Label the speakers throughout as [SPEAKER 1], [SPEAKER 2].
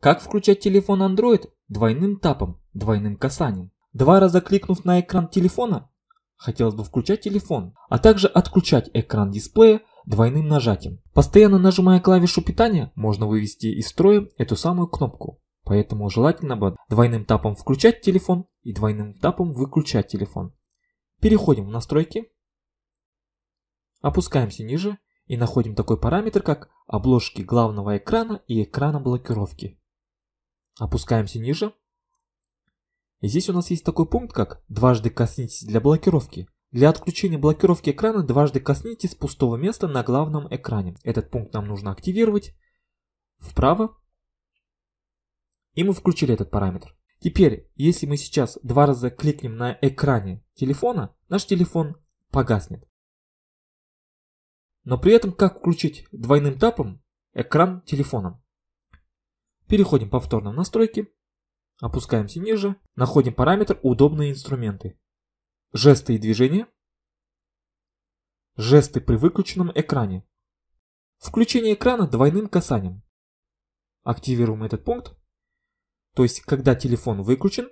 [SPEAKER 1] Как включать телефон Android? Двойным тапом, двойным касанием. Два раза кликнув на экран телефона, хотелось бы включать телефон, а также отключать экран дисплея двойным нажатием. Постоянно нажимая клавишу питания, можно вывести из строя эту самую кнопку. Поэтому желательно бы двойным тапом включать телефон и двойным тапом выключать телефон. Переходим в настройки. Опускаемся ниже и находим такой параметр, как обложки главного экрана и экрана блокировки. Опускаемся ниже. И здесь у нас есть такой пункт, как «Дважды коснитесь для блокировки». Для отключения блокировки экрана дважды коснитесь пустого места на главном экране. Этот пункт нам нужно активировать. Вправо. И мы включили этот параметр. Теперь, если мы сейчас два раза кликнем на экране телефона, наш телефон погаснет. Но при этом как включить двойным тапом экран телефоном? Переходим повторно в настройки, опускаемся ниже, находим параметр «Удобные инструменты». Жесты и движения. Жесты при выключенном экране. Включение экрана двойным касанием. Активируем этот пункт. То есть, когда телефон выключен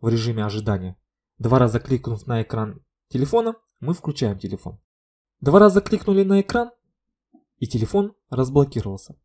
[SPEAKER 1] в режиме ожидания, два раза кликнув на экран телефона, мы включаем телефон. Два раза кликнули на экран, и телефон разблокировался.